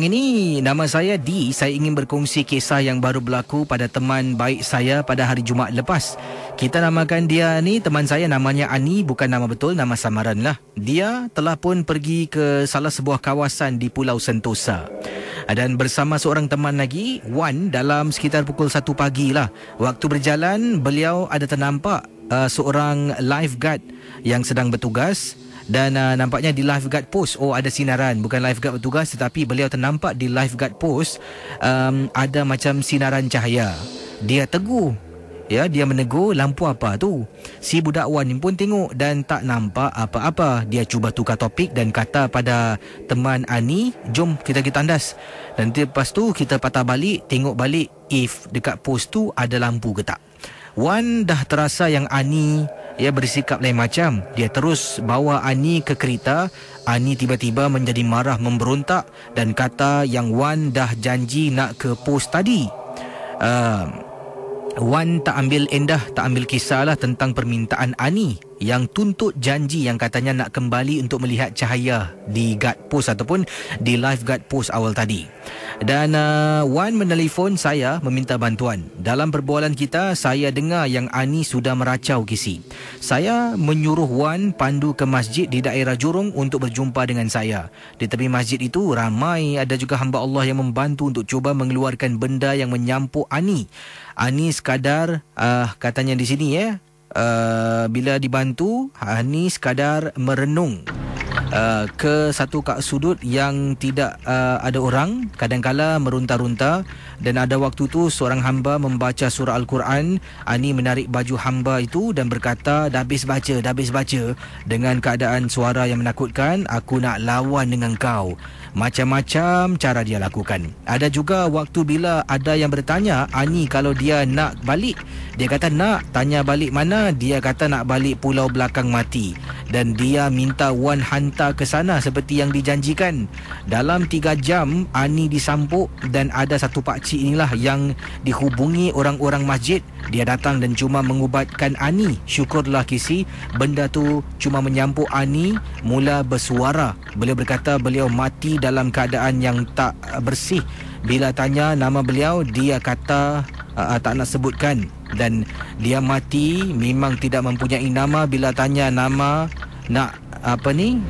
Ini nama saya Di. Saya ingin berkongsi kisah yang baru berlaku pada teman baik saya pada hari Jumaat lepas. Kita namakan dia ni teman saya namanya Ani bukan nama betul nama samaran lah. Dia telah pun pergi ke salah sebuah kawasan di Pulau Sentosa. Dan bersama seorang teman lagi, Wan dalam sekitar pukul 1 pagi lah. Waktu berjalan, beliau ada ternampak uh, seorang lifeguard yang sedang bertugas dan uh, nampaknya di lifeguard post oh ada sinaran bukan lifeguard bertugas tetapi beliau ternampak di lifeguard post um, ada macam sinaran cahaya dia teguh ya dia menegur lampu apa tu si budak wan pun tengok dan tak nampak apa-apa dia cuba tukar topik dan kata pada teman Ani jom kita pergi tandas nanti lepas tu kita patah balik tengok balik if dekat post tu ada lampu ke tak Wan dah terasa yang Ani ya bersikap lain macam. Dia terus bawa Ani ke kereta. Ani tiba-tiba menjadi marah memberontak dan kata yang Wan dah janji nak ke pos tadi. Uh, Wan tak ambil endah, tak ambil kisah lah tentang permintaan Ani yang tuntut janji yang katanya nak kembali untuk melihat cahaya di guard post ataupun di live lifeguard post awal tadi. Dan uh, Wan menelpon saya meminta bantuan. Dalam perbualan kita, saya dengar yang Ani sudah meracau kisi. Saya menyuruh Wan pandu ke masjid di daerah Jurong untuk berjumpa dengan saya. Di tepi masjid itu, ramai ada juga hamba Allah yang membantu untuk cuba mengeluarkan benda yang menyampuk Ani. Ani sekadar, uh, katanya di sini ya, uh, bila dibantu, Ani sekadar merenung. Uh, ke satu kak sudut yang tidak uh, ada orang kadangkala merunta-runta dan ada waktu tu seorang hamba membaca surah al-Quran ani ah, menarik baju hamba itu dan berkata dah habis baca dah habis baca dengan keadaan suara yang menakutkan aku nak lawan dengan kau macam-macam cara dia lakukan ada juga waktu bila ada yang bertanya ani ah, kalau dia nak balik dia kata nak tanya balik mana dia kata nak balik pulau belakang mati dan dia minta wan hantar hantar ke sana seperti yang dijanjikan. Dalam tiga jam, Ani disampuk dan ada satu pakcik inilah yang dihubungi orang-orang masjid. Dia datang dan cuma mengubatkan Ani. Syukurlah Kisi, benda tu cuma menyampuk Ani mula bersuara. Beliau berkata beliau mati dalam keadaan yang tak bersih. Bila tanya nama beliau, dia kata uh, tak nak sebutkan. Dan dia mati memang tidak mempunyai nama bila tanya nama nak apa ni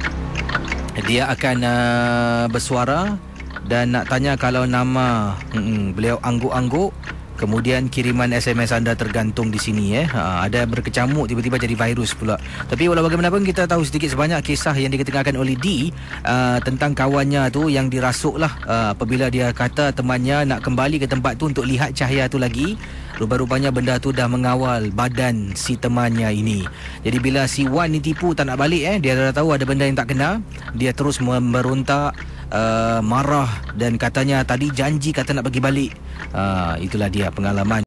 dia akan uh, bersuara dan nak tanya kalau nama mm, beliau angguk-angguk Kemudian kiriman SMS anda tergantung di sini eh. Ha, ada berkecamuk tiba-tiba jadi virus pula. Tapi walau bagaimanapun kita tahu sedikit sebanyak kisah yang diketengahkan oleh D uh, tentang kawannya tu yang dirasuk lah uh, apabila dia kata temannya nak kembali ke tempat tu untuk lihat cahaya tu lagi. Rupa-rupanya benda tu dah mengawal badan si temannya ini. Jadi bila si Wan ni tipu tak nak balik eh, dia dah tahu ada benda yang tak kena, dia terus memberontak uh, marah dan katanya tadi janji kata nak bagi balik. Uh, itulah dia pengalaman.